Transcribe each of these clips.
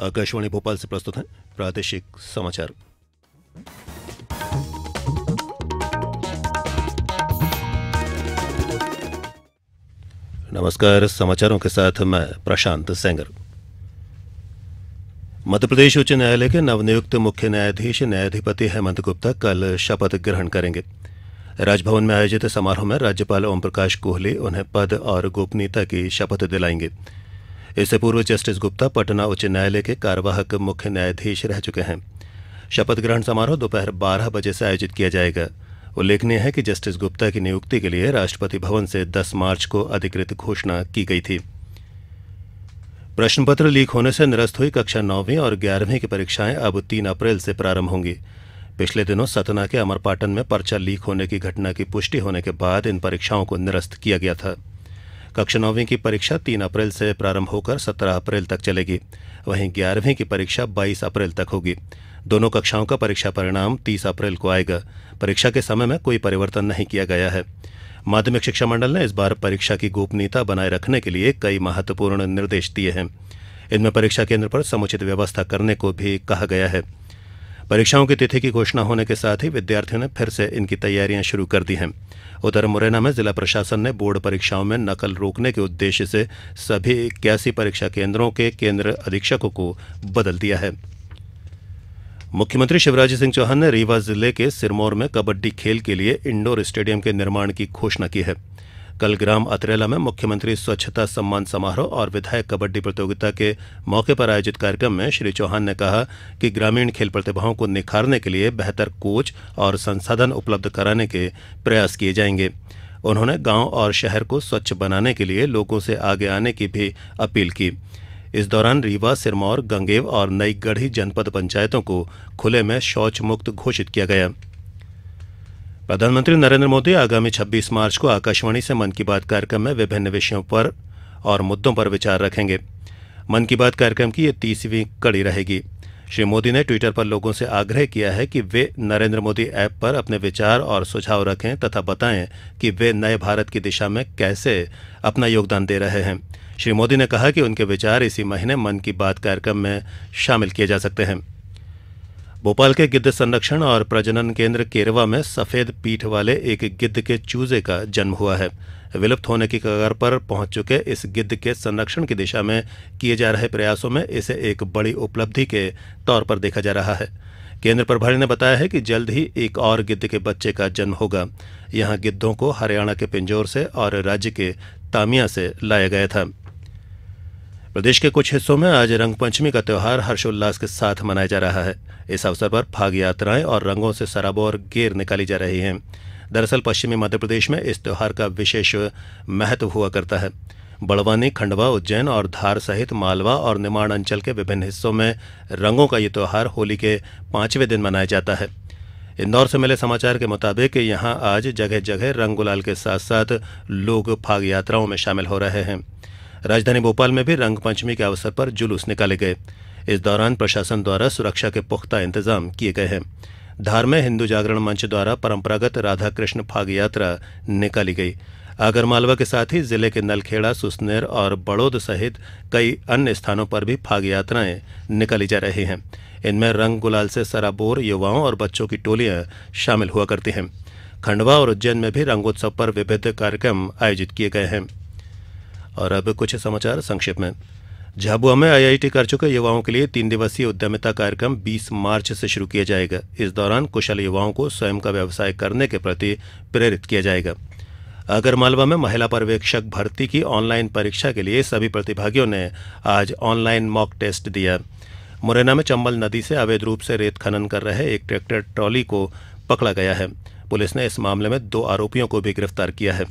आकाशवाणी भोपाल से प्रस्तुत है प्रादेशिक समाचार नमस्कार समाचारों के साथ मैं प्रशांत सेंगर मध्यप्रदेश उच्च न्यायालय के नवनियुक्त मुख्य न्यायाधीश न्यायाधिपति हेमंत गुप्ता कल शपथ ग्रहण करेंगे राजभवन में आयोजित समारोह में राज्यपाल ओम प्रकाश कोहली उन्हें पद और गोपनीयता की शपथ दिलाएंगे इससे पूर्व जस्टिस गुप्ता पटना उच्च न्यायालय के कार्यवाहक मुख्य न्यायाधीश रह चुके हैं शपथ ग्रहण समारोह दोपहर बारह बजे से आयोजित किया जाएगा उल्लेखनीय है कि जस्टिस गुप्ता की नियुक्ति के लिए राष्ट्रपति भवन से 10 मार्च को अधिकृत घोषणा की गई थी प्रश्न पत्र लीक होने से निरस्त हुई कक्षा नौवीं और ग्यारहवीं की परीक्षाएं अब तीन अप्रैल से प्रारंभ होंगी पिछले दिनों सतना के अमरपाटन में पर्चा लीक होने की घटना की पुष्टि होने के बाद इन परीक्षाओं को निरस्त किया गया था कक्षा नौवीं की परीक्षा तीन अप्रैल से प्रारंभ होकर सत्रह अप्रैल तक चलेगी वहीं ग्यारहवीं की परीक्षा बाईस अप्रैल तक होगी दोनों कक्षाओं का परीक्षा परिणाम तीस अप्रैल को आएगा परीक्षा के समय में कोई परिवर्तन नहीं किया गया है माध्यमिक शिक्षा मंडल ने इस बार परीक्षा की गोपनीयता बनाए रखने के लिए कई महत्वपूर्ण निर्देश दिए हैं इनमें परीक्षा केंद्र पर समुचित व्यवस्था करने को भी कहा गया है परीक्षाओं की तिथि की घोषणा होने के साथ ही विद्यार्थियों ने फिर से इनकी तैयारियां शुरू कर दी हैं उधर मुरैना में जिला प्रशासन ने बोर्ड परीक्षाओं में नकल रोकने के उद्देश्य से सभी इक्यासी परीक्षा केंद्रों के केंद्र अधीक्षकों को बदल दिया है मुख्यमंत्री शिवराज सिंह चौहान ने रीवा जिले के सिरमौर में कबड्डी खेल के लिए इंडोर स्टेडियम के निर्माण की घोषणा की है कल ग्राम अतरेला में मुख्यमंत्री स्वच्छता सम्मान समारोह और विधायक कबड्डी प्रतियोगिता के मौके पर आयोजित कार्यक्रम में श्री चौहान ने कहा कि ग्रामीण खेल प्रतिभाओं को निखारने के लिए बेहतर कोच और संसाधन उपलब्ध कराने के प्रयास किए जाएंगे उन्होंने गांव और शहर को स्वच्छ बनाने के लिए लोगों से आगे आने की भी अपील की इस दौरान रीवा सिरमौर गंगेव और नई गढ़ी जनपद पंचायतों को खुले में शौच मुक्त घोषित किया गया प्रधानमंत्री नरेंद्र मोदी आगामी 26 मार्च को आकाशवाणी से मन की बात कार्यक्रम में विभिन्न विषयों पर और मुद्दों पर विचार रखेंगे मन की बात कार्यक्रम की यह तीसवीं कड़ी रहेगी श्री मोदी ने ट्विटर पर लोगों से आग्रह किया है कि वे नरेंद्र मोदी ऐप पर अपने विचार और सुझाव रखें तथा बताएं कि वे नए भारत की दिशा में कैसे अपना योगदान दे रहे हैं श्री मोदी ने कहा कि उनके विचार इसी महीने मन की बात कार्यक्रम में शामिल किए जा सकते हैं भोपाल के गिद्ध संरक्षण और प्रजनन केंद्र केरवा में सफेद पीठ वाले एक गिद्ध के चूजे का जन्म हुआ है विलुप्त होने की कगार पर पहुंच चुके इस गिद्ध के संरक्षण की दिशा में किए जा रहे प्रयासों में इसे एक बड़ी उपलब्धि के तौर पर देखा जा रहा है केंद्र प्रभारी ने बताया है कि जल्द ही एक और गिद्ध के बच्चे का जन्म होगा यहां गिद्धों को हरियाणा के पिंजौर से और राज्य के तामिया से लाया गया था प्रदेश के कुछ हिस्सों में आज रंगपंचमी का त्यौहार हर्षोल्लास के साथ मनाया जा रहा है इस अवसर पर फाग यात्राएं और रंगों से सराबोर गेर निकाली जा रही हैं दरअसल पश्चिमी मध्य प्रदेश में इस त्यौहार का विशेष महत्व हुआ करता है बड़वानी खंडवा उज्जैन और धार सहित मालवा और निमाड़ अंचल के विभिन्न हिस्सों में रंगों का ये त्यौहार होली के पांचवें दिन मनाया जाता है इंदौर से मिले समाचार के मुताबिक यहाँ आज जगह जगह रंग गुलाल के साथ साथ लोग फाग यात्राओं में शामिल हो रहे हैं राजधानी भोपाल में भी रंगपंचमी के अवसर पर जुलूस निकाले गए इस दौरान प्रशासन द्वारा सुरक्षा के पुख्ता इंतजाम किए गए हैं धार में हिंदू जागरण मंच द्वारा परंपरागत राधा कृष्ण फाग यात्रा निकाली गई आगरमालवा के साथ ही जिले के नलखेड़ा सुसनेर और बड़ोद सहित कई अन्य स्थानों पर भी फाग यात्राएं निकाली जा रही हैं इनमें रंग गुलाल से सराबोर युवाओं और बच्चों की टोलियां शामिल हुआ करती हैं खंडवा और उज्जैन में भी रंगोत्सव पर विभिन्न कार्यक्रम आयोजित किए गए हैं और अब कुछ समाचार संक्षेप में झाबुआ में आईआईटी कर चुके युवाओं के लिए तीन दिवसीय उद्यमिता कार्यक्रम 20 मार्च से शुरू किया जाएगा इस दौरान कुशल युवाओं को स्वयं का व्यवसाय करने के प्रति प्रेरित किया जाएगा आगरमालवा में महिला पर्यवेक्षक भर्ती की ऑनलाइन परीक्षा के लिए सभी प्रतिभागियों ने आज ऑनलाइन मॉक टेस्ट दिया मुरैना में चंबल नदी से अवैध रूप से रेत खनन कर रहे एक ट्रैक्टर ट्रॉली को पकड़ा गया है पुलिस ने इस मामले में दो आरोपियों को भी गिरफ्तार किया है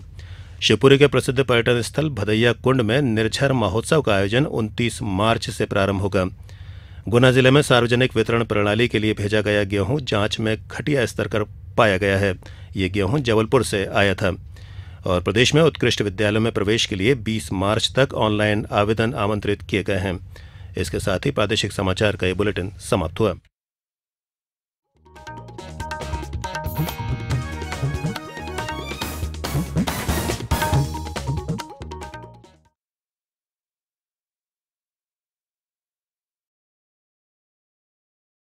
शिवपुरी के प्रसिद्ध पर्यटन स्थल भदैया कुंड में निर्झर महोत्सव का आयोजन 29 मार्च से प्रारंभ होगा गुना जिले में सार्वजनिक वितरण प्रणाली के लिए भेजा गया गेहूं जांच में घटिया स्तर कर पाया गया है ये गेहूं जबलपुर से आया था और प्रदेश में उत्कृष्ट विद्यालयों में प्रवेश के लिए 20 मार्च तक ऑनलाइन आवेदन आमंत्रित किए गए हैं इसके साथ ही प्रादेशिक समाचार का ये बुलेटिन समाप्त हुआ